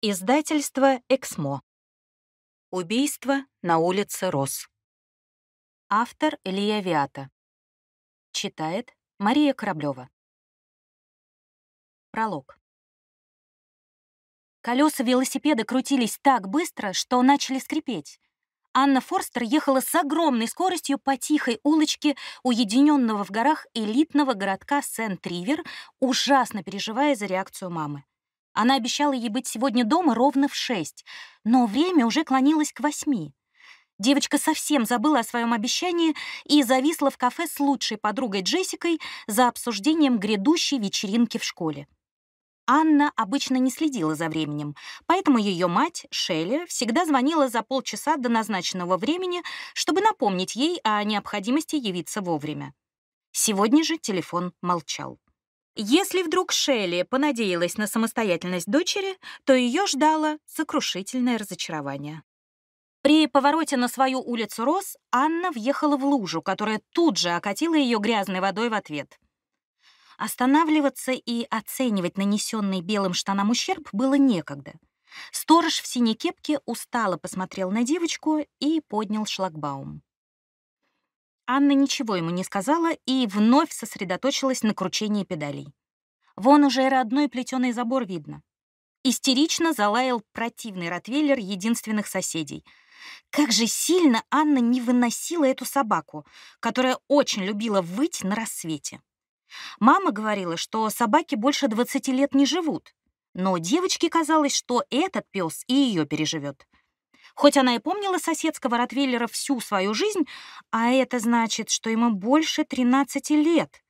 Издательство «Эксмо». Убийство на улице Рос. Автор Илья Виата. Читает Мария Кораблёва. Пролог. Колёса велосипеда крутились так быстро, что начали скрипеть. Анна Форстер ехала с огромной скоростью по тихой улочке уединённого в горах элитного городка Сент-Ривер, ужасно переживая за реакцию мамы. Она обещала ей быть сегодня дома ровно в шесть, но время уже клонилось к восьми. Девочка совсем забыла о своем обещании и зависла в кафе с лучшей подругой Джессикой за обсуждением грядущей вечеринки в школе. Анна обычно не следила за временем, поэтому ее мать, Шелли, всегда звонила за полчаса до назначенного времени, чтобы напомнить ей о необходимости явиться вовремя. Сегодня же телефон молчал. Если вдруг Шелли понадеялась на самостоятельность дочери, то ее ждало сокрушительное разочарование. При повороте на свою улицу Рос Анна въехала в лужу, которая тут же окатила ее грязной водой в ответ. Останавливаться и оценивать нанесенный белым штанам ущерб было некогда. Сторож в синей кепке устало посмотрел на девочку и поднял шлагбаум. Анна ничего ему не сказала и вновь сосредоточилась на кручении педалей. Вон уже и родной плетеный забор видно. Истерично залаял противный ротвейлер единственных соседей. Как же сильно Анна не выносила эту собаку, которая очень любила выть на рассвете. Мама говорила, что собаки больше 20 лет не живут, но девочке казалось, что этот пес и ее переживет. Хоть она и помнила соседского Ротвейлера всю свою жизнь, а это значит, что ему больше 13 лет.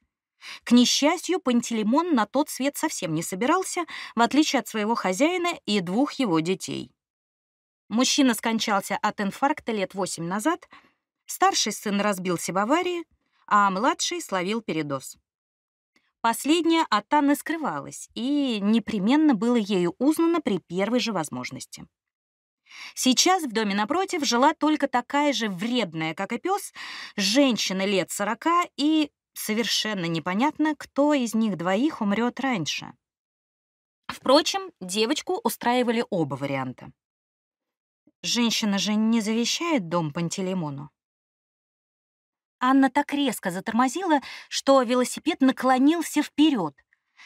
К несчастью, Пантелеймон на тот свет совсем не собирался, в отличие от своего хозяина и двух его детей. Мужчина скончался от инфаркта лет восемь назад, старший сын разбился в аварии, а младший словил передоз. Последняя от Анны скрывалась, и непременно было ею узнано при первой же возможности. Сейчас в доме напротив жила только такая же вредная, как и пес, женщина лет сорока, и совершенно непонятно, кто из них двоих умрет раньше. Впрочем, девочку устраивали оба варианта. Женщина же не завещает дом Пантелеймону. Анна так резко затормозила, что велосипед наклонился вперед.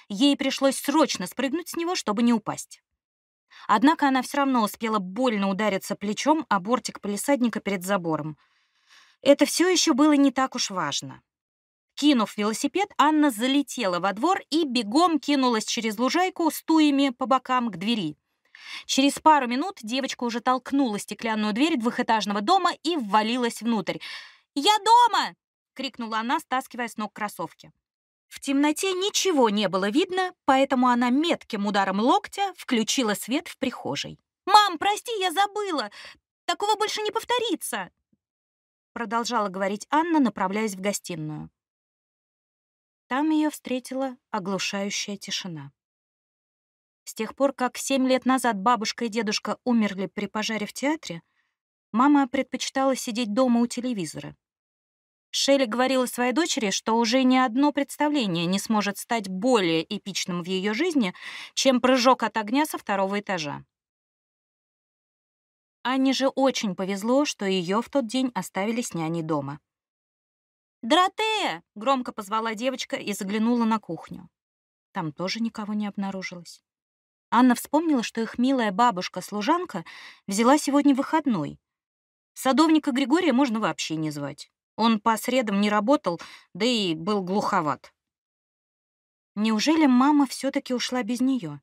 Ей пришлось срочно спрыгнуть с него, чтобы не упасть. Однако она все равно успела больно удариться плечом о бортик полисадника перед забором. Это все еще было не так уж важно. Кинув велосипед, Анна залетела во двор и бегом кинулась через лужайку с туями по бокам к двери. Через пару минут девочка уже толкнула стеклянную дверь двухэтажного дома и ввалилась внутрь. «Я дома!» — крикнула она, стаскивая с ног кроссовки. В темноте ничего не было видно, поэтому она метким ударом локтя включила свет в прихожей. «Мам, прости, я забыла! Такого больше не повторится!» Продолжала говорить Анна, направляясь в гостиную. Там ее встретила оглушающая тишина. С тех пор, как семь лет назад бабушка и дедушка умерли при пожаре в театре, мама предпочитала сидеть дома у телевизора. Шелли говорила своей дочери, что уже ни одно представление не сможет стать более эпичным в ее жизни, чем прыжок от огня со второго этажа. Анне же очень повезло, что ее в тот день оставили с няней дома. «Доротея!» — громко позвала девочка и заглянула на кухню. Там тоже никого не обнаружилось. Анна вспомнила, что их милая бабушка-служанка взяла сегодня выходной. Садовника Григория можно вообще не звать. Он по средам не работал, да и был глуховат. Неужели мама все-таки ушла без нее?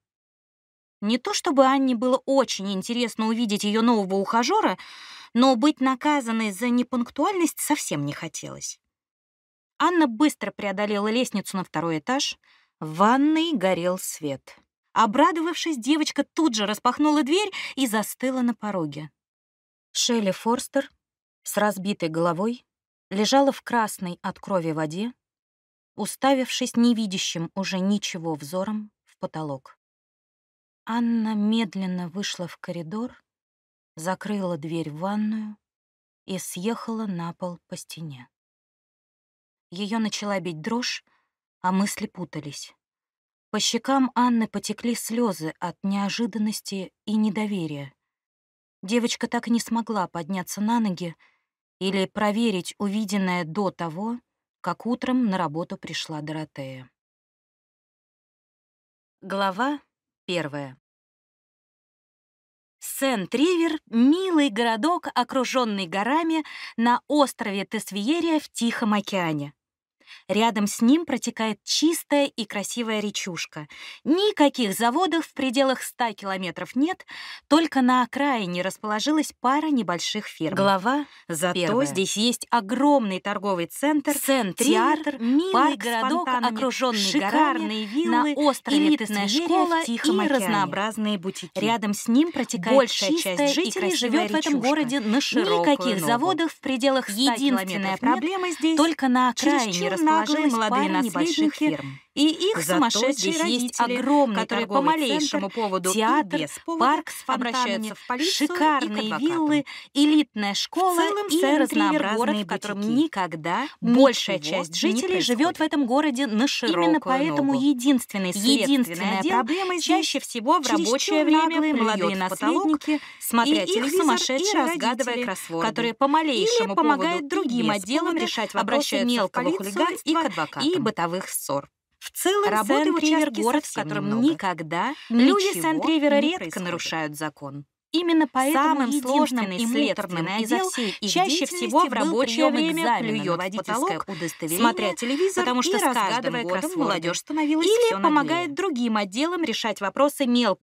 Не то чтобы Анне было очень интересно увидеть ее нового ухажера, но быть наказанной за непунктуальность совсем не хотелось. Анна быстро преодолела лестницу на второй этаж. В ванной горел свет. Обрадовавшись, девочка тут же распахнула дверь и застыла на пороге. Шелли Форстер с разбитой головой лежала в красной от крови воде, уставившись невидящим уже ничего взором в потолок. Анна медленно вышла в коридор, закрыла дверь в ванную и съехала на пол по стене. Ее начала бить дрожь, а мысли путались. По щекам Анны потекли слезы от неожиданности и недоверия. Девочка так и не смогла подняться на ноги, или проверить увиденное до того, как утром на работу пришла Доротея. Глава первая. Сент-Ривер — милый городок, окруженный горами на острове Тесвиерия в Тихом океане. Рядом с ним протекает чистая и красивая речушка. Никаких заводов в пределах 100 километров нет, только на окраине расположилась пара небольших фирм. Глава Зато первая. здесь есть огромный торговый центр, центр театр, милый парк городок, окруженный шикарные горами, виллы, на острове элитная школа в Тихом и океане. разнообразные бутики. Рядом с ним протекает Большая часть жителей живет речушка. в этом городе на широкую Никаких ногу. заводов в пределах 100 Единственная километров проблема нет, здесь только на окраине наглые молодые наследники фирм. и их Зато сумасшедшие здесь родители, есть огромный которые по малейшему центр, поводу театр, повода парк с фонтанами, в полицию шикарные и виллы, элитная школа и разнообразные город, в котором никогда большая часть жителей живет в этом городе на широкую Именно поэтому ногу. единственной единственная проблема чаще всего в рабочее время молодые наследники, смотря телевизор и разгадывая кроссворды, которые по малейшему поводу помогают другим отделам решать вопросы мелкого хулигана и, к и бытовых ссор. В целом, Работы Сент-Ривер — город, в котором много. никогда Люди Сент-Ривера редко происходит. нарушают закон. Именно поэтому самым сложным и муторным из всей чаще всего в рабочее время плюет в потолок, смотря телевизор потому что и разгадывая кроссворды. молодежь становилась Или помогает другим отделам решать вопросы мелких